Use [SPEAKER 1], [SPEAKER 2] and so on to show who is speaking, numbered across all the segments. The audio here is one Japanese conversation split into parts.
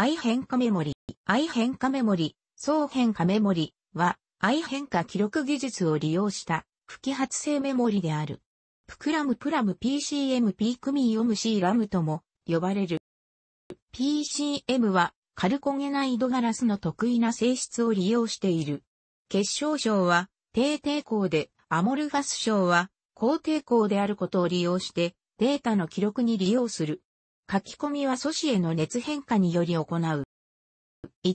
[SPEAKER 1] I 変化メモリ、I 変化メモリ、総変化メモリは、I 変化記録技術を利用した、不揮発性メモリである。プクラムプラム PCM ピークミーオムシーラムとも呼ばれる。PCM は軽コゲナイドガラスの得意な性質を利用している。結晶症は低抵抗で、アモルファス症は高抵抗であることを利用してデータの記録に利用する。書き込みは素子への熱変化により行う。1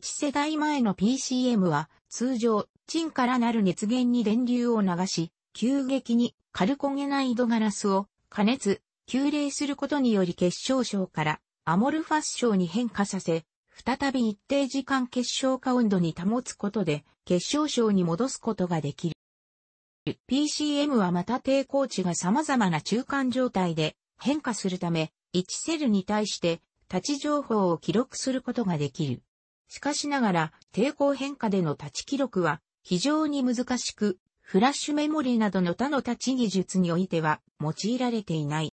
[SPEAKER 1] 世代前の PCM は通常、沈からなる熱源に電流を流し、急激に軽焦げない度ガラスを加熱、急冷することにより結晶症からアモルファス症に変化させ、再び一定時間結晶化温度に保つことで結晶症に戻すことができる。PCM はまた抵抗値が様々な中間状態で変化するため、1セルに対して立ち情報を記録することができる。しかしながら、抵抗変化での立ち記録は非常に難しく、フラッシュメモリなどの他の立ち技術においては用いられていない。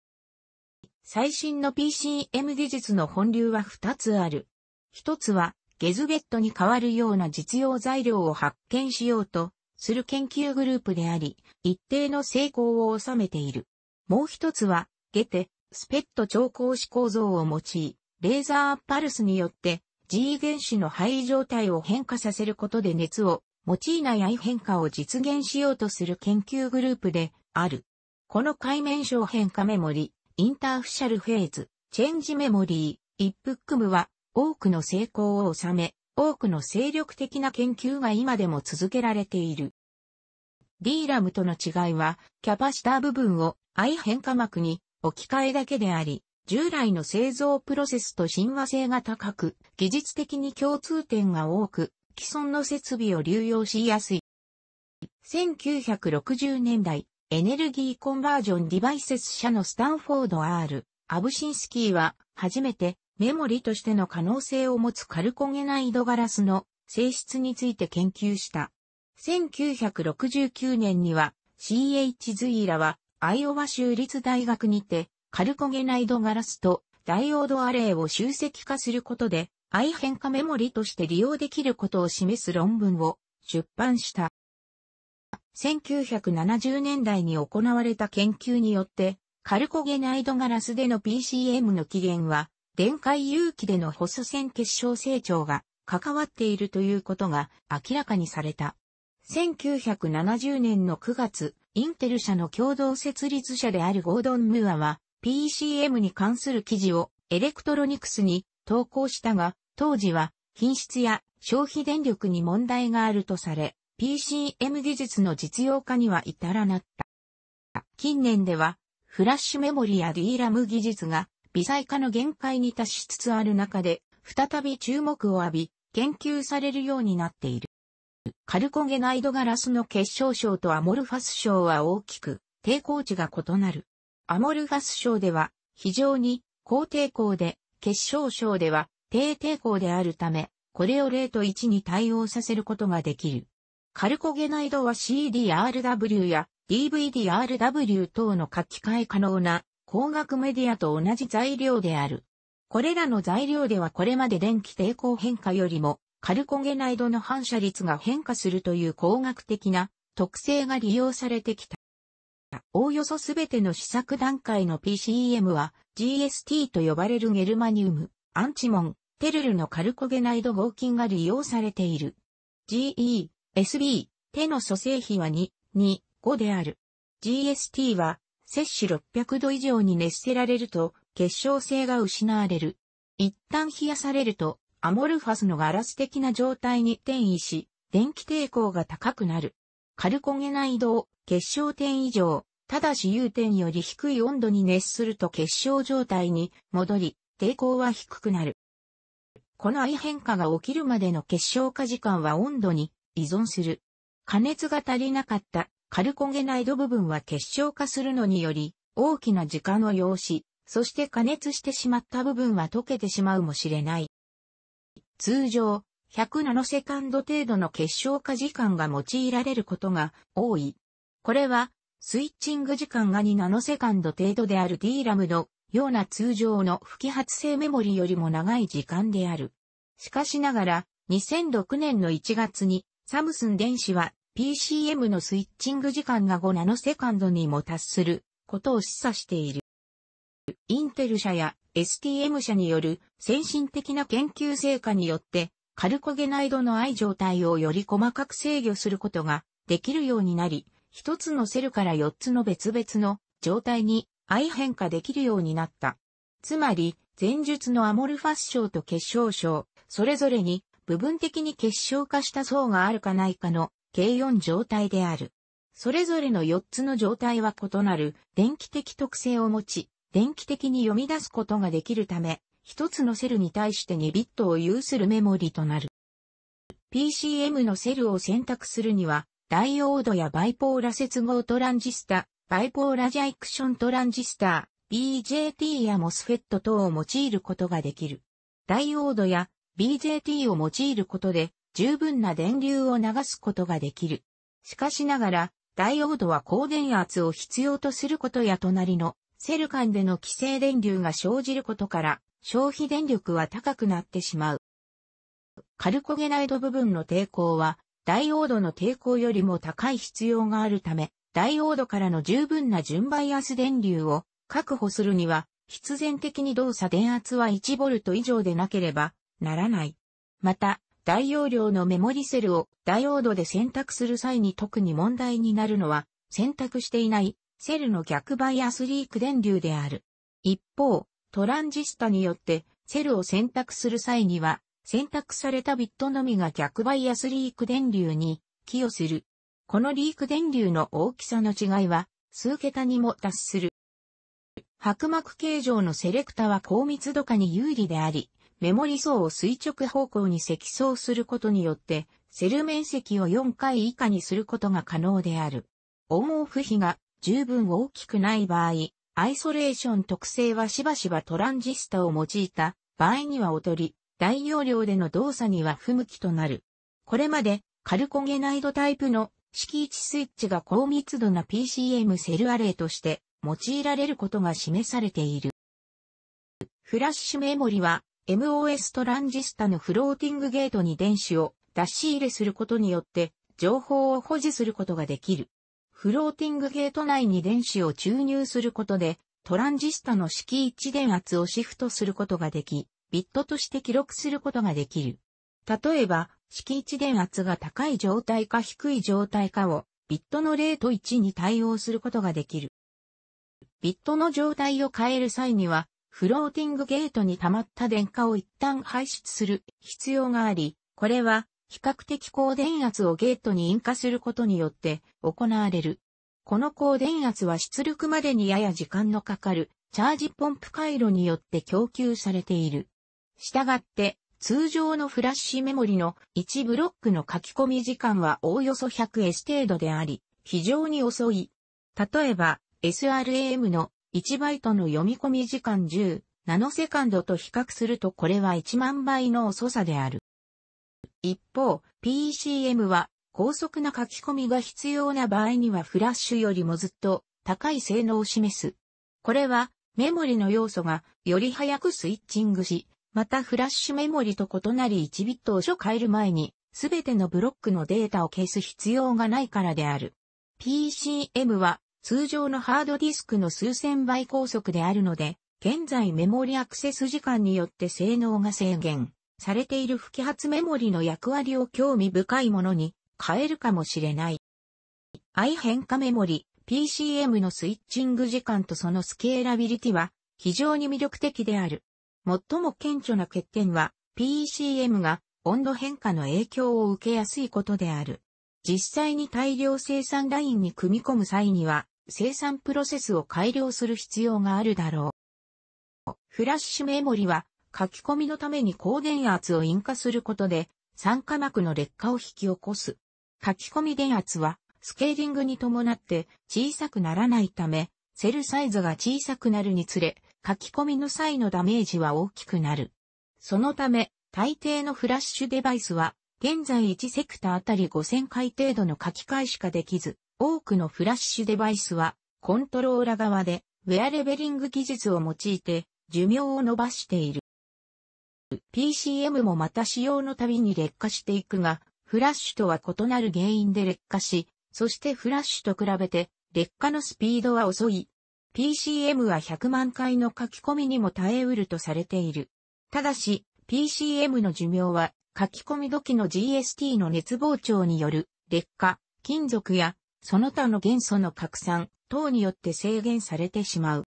[SPEAKER 1] 最新の PCM 技術の本流は2つある。1つは、ゲズゲットに代わるような実用材料を発見しようとする研究グループであり、一定の成功を収めている。もう一つは、ゲテ、スペット超光子構造を用い、レーザーパルスによって G 原子の肺状態を変化させることで熱を用いない I 変化を実現しようとする研究グループである。この界面小変化メモリ、インターフシャルフェーズ、チェンジメモリー、一服ムは多くの成功を収め、多くの精力的な研究が今でも続けられている。DRAM との違いは、キャパシタ部分を I 変化膜に置き換えだけであり、従来の製造プロセスと親和性が高く、技術的に共通点が多く、既存の設備を流用しやすい。1960年代、エネルギーコンバージョンディバイセス社のスタンフォード R、アブシンスキーは、初めてメモリとしての可能性を持つカルコゲナイドガラスの性質について研究した。1969年には CH ズイラはアイオワ州立大学にて、カルコゲナイドガラスとダイオードアレイを集積化することで、I 変化メモリとして利用できることを示す論文を出版した。1970年代に行われた研究によって、カルコゲナイドガラスでの PCM の起源は、電解有機でのホ線結晶成長が関わっているということが明らかにされた。1970年の9月、インテル社の共同設立者であるゴードン・ムーアは、PCM に関する記事をエレクトロニクスに投稿したが、当時は品質や消費電力に問題があるとされ、PCM 技術の実用化には至らなった。近年では、フラッシュメモリや DRAM 技術が微細化の限界に達しつつある中で、再び注目を浴び、研究されるようになっている。カルコゲナイドガラスの結晶症とアモルファス症は大きく抵抗値が異なる。アモルファス症では非常に高抵抗で、結晶症では低抵抗であるため、これを0と1に対応させることができる。カルコゲナイドは CDRW や DVDRW 等の書き換え可能な光学メディアと同じ材料である。これらの材料ではこれまで電気抵抗変化よりもカルコゲナイドの反射率が変化するという工学的な特性が利用されてきた。おおよそすべての試作段階の PCM は GST と呼ばれるゲルマニウム、アンチモン、テルルのカルコゲナイド合金が利用されている。GE、SB、手の組成比は2、2、5である。GST は摂氏600度以上に熱せられると結晶性が失われる。一旦冷やされるとアモルファスのガラス的な状態に転移し、電気抵抗が高くなる。カコゲナな移を結晶点以上、ただし融点より低い温度に熱すると結晶状態に戻り、抵抗は低くなる。この異変化が起きるまでの結晶化時間は温度に依存する。加熱が足りなかったカルコゲナイド部分は結晶化するのにより大きな時間を要し、そして加熱してしまった部分は溶けてしまうもしれない。通常、100ナノセカンド程度の結晶化時間が用いられることが多い。これは、スイッチング時間が2ナノセカンド程度である DRAM のような通常の不揮発性メモリよりも長い時間である。しかしながら、2006年の1月に、サムスン電子は PCM のスイッチング時間が5ナノセカンドにも達することを示唆している。インテル社や STM 社による先進的な研究成果によって、カルコゲナイドの愛状態をより細かく制御することができるようになり、一つのセルから四つの別々の状態に愛変化できるようになった。つまり、前述のアモルファス症と結晶症、それぞれに部分的に結晶化した層があるかないかの計4状態である。それぞれの4つの状態は異なる電気的特性を持ち、電気的に読み出すことができるため、一つのセルに対して2ビットを有するメモリとなる。PCM のセルを選択するには、ダイオードやバイポーラ接合トランジスタ、バイポーラジャイクショントランジスタ、BJT や MOSFET 等を用いることができる。ダイオードや BJT を用いることで十分な電流を流すことができる。しかしながら、ダイオードは高電圧を必要とすることや隣のセル間での規制電流が生じることから、消費電力は高くなってしまう。カルコゲナイド部分の抵抗は、ダイオードの抵抗よりも高い必要があるため、ダイオードからの十分な純バイアス電流を確保するには、必然的に動作電圧は 1V 以上でなければならない。また、大容量のメモリセルをダイオードで選択する際に特に問題になるのは、選択していないセルの逆バイアスリーク電流である。一方、トランジスタによってセルを選択する際には、選択されたビットのみが逆バイアスリーク電流に寄与する。このリーク電流の大きさの違いは数桁にも達する。白膜形状のセレクタは高密度化に有利であり、メモリ層を垂直方向に積層することによって、セル面積を4回以下にすることが可能である。オンオフ比が十分大きくない場合、アイソレーション特性はしばしばトランジスタを用いた場合には劣り、大容量での動作には不向きとなる。これまでカルコゲナイドタイプの位置スイッチが高密度な PCM セルアレイとして用いられることが示されている。フラッシュメモリは MOS トランジスタのフローティングゲートに電子を出し入れすることによって情報を保持することができる。フローティングゲート内に電子を注入することで、トランジスタの式位置電圧をシフトすることができ、ビットとして記録することができる。例えば、式位置電圧が高い状態か低い状態かを、ビットの0と1に対応することができる。ビットの状態を変える際には、フローティングゲートに溜まった電荷を一旦排出する必要があり、これは比較的高電圧をゲートに引火することによって行われる。この高電圧は出力までにやや時間のかかるチャージポンプ回路によって供給されている。従って、通常のフラッシュメモリの1ブロックの書き込み時間はおおよそ 100S 程度であり、非常に遅い。例えば、SRAM の1バイトの読み込み時間10ナノセカンドと比較するとこれは1万倍の遅さである。一方、PCM は高速な書き込みが必要な場合にはフラッシュよりもずっと高い性能を示す。これはメモリの要素がより早くスイッチングし、またフラッシュメモリと異なり1ビットを書変える前に、すべてのブロックのデータを消す必要がないからである。PCM は通常のハードディスクの数千倍高速であるので、現在メモリアクセス時間によって性能が制限されている不揮発メモリの役割を興味深いものに変えるかもしれない。I 変化メモリ、PCM のスイッチング時間とそのスケーラビリティは非常に魅力的である。最も顕著な欠点は PCM が温度変化の影響を受けやすいことである。実際に大量生産ラインに組み込む際には生産プロセスを改良する必要があるだろう。フラッシュメモリは書き込みのために高電圧を引火することで、酸化膜の劣化を引き起こす。書き込み電圧は、スケーリングに伴って小さくならないため、セルサイズが小さくなるにつれ、書き込みの際のダメージは大きくなる。そのため、大抵のフラッシュデバイスは、現在1セクターあたり5000回程度の書き換えしかできず、多くのフラッシュデバイスは、コントローラ側で、ウェアレベリング技術を用いて、寿命を伸ばしている。PCM もまた使用のたびに劣化していくが、フラッシュとは異なる原因で劣化し、そしてフラッシュと比べて劣化のスピードは遅い。PCM は100万回の書き込みにも耐えうるとされている。ただし、PCM の寿命は書き込み時の GST の熱膨張による劣化、金属やその他の元素の拡散等によって制限されてしまう。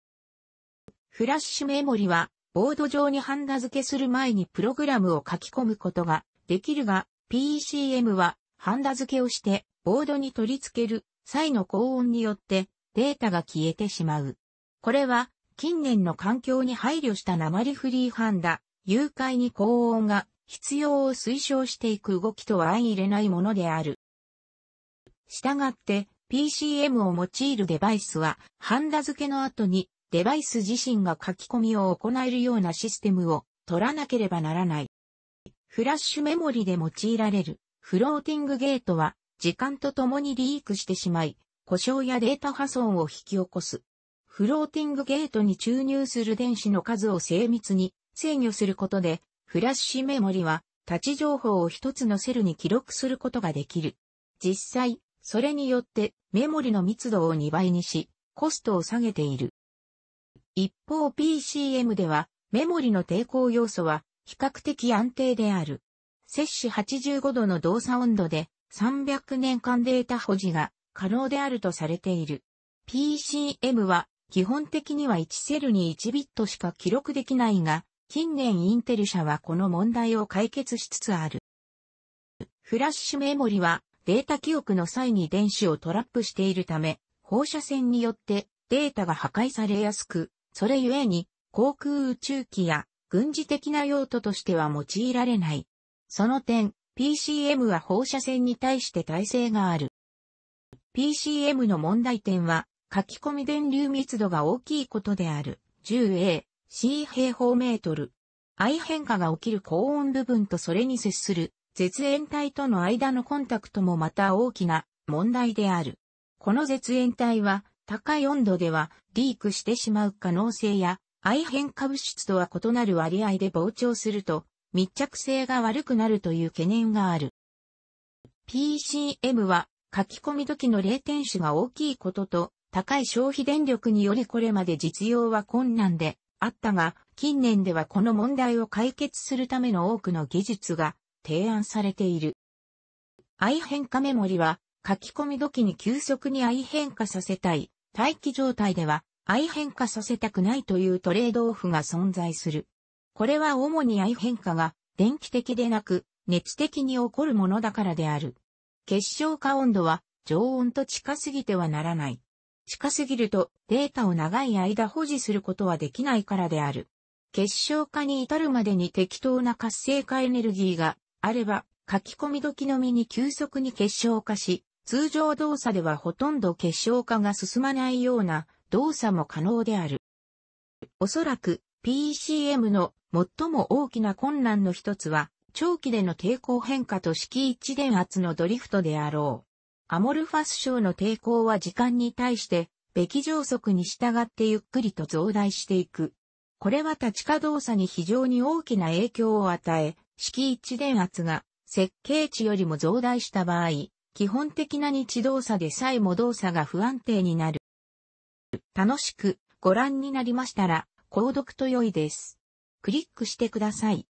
[SPEAKER 1] フラッシュメモリはボード上にハンダ付けする前にプログラムを書き込むことができるが、PCM はハンダ付けをしてボードに取り付ける際の高音によってデータが消えてしまう。これは近年の環境に配慮した鉛フリーハンダ、誘拐に高音が必要を推奨していく動きとは相入れないものである。したがって PCM を用いるデバイスはハンダ付けの後にデバイス自身が書き込みを行えるようなシステムを取らなければならない。フラッシュメモリで用いられるフローティングゲートは時間とともにリークしてしまい、故障やデータ破損を引き起こす。フローティングゲートに注入する電子の数を精密に制御することで、フラッシュメモリは立ち情報を一つのセルに記録することができる。実際、それによってメモリの密度を2倍にし、コストを下げている。一方 PCM ではメモリの抵抗要素は比較的安定である。摂氏85度の動作温度で300年間データ保持が可能であるとされている。PCM は基本的には1セルに1ビットしか記録できないが、近年インテル社はこの問題を解決しつつある。フラッシュメモリはデータ記憶の際に電子をトラップしているため、放射線によってデータが破壊されやすく、それゆえに、航空宇宙機や軍事的な用途としては用いられない。その点、PCM は放射線に対して耐性がある。PCM の問題点は、書き込み電流密度が大きいことである。10A、C 平方メートル。I 変化が起きる高温部分とそれに接する絶縁体との間のコンタクトもまた大きな問題である。この絶縁体は高い温度ではリークしてしまう可能性や、愛変化物質とは異なる割合で膨張すると、密着性が悪くなるという懸念がある。PCM は書き込み時の0点子が大きいことと、高い消費電力によりこれまで実用は困難であったが、近年ではこの問題を解決するための多くの技術が提案されている。愛変化メモリは書き込み時に急速に愛変化させたい待機状態では愛変化させたくないというトレードオフが存在する。これは主に愛変化が電気的でなく熱的に起こるものだからである。結晶化温度は常温と近すぎてはならない。近すぎるとデータを長い間保持することはできないからである。結晶化に至るまでに適当な活性化エネルギーがあれば書き込み時のみに急速に結晶化し、通常動作ではほとんど結晶化が進まないような動作も可能である。おそらく PCM の最も大きな困難の一つは、長期での抵抗変化と式一電圧のドリフトであろう。アモルファス症の抵抗は時間に対して、べき上速に従ってゆっくりと増大していく。これは立ち化動作に非常に大きな影響を与え、式一電圧が設計値よりも増大した場合、基本的な日動作でさえも動作が不安定になる。楽しくご覧になりましたら、購読と良いです。クリックしてください。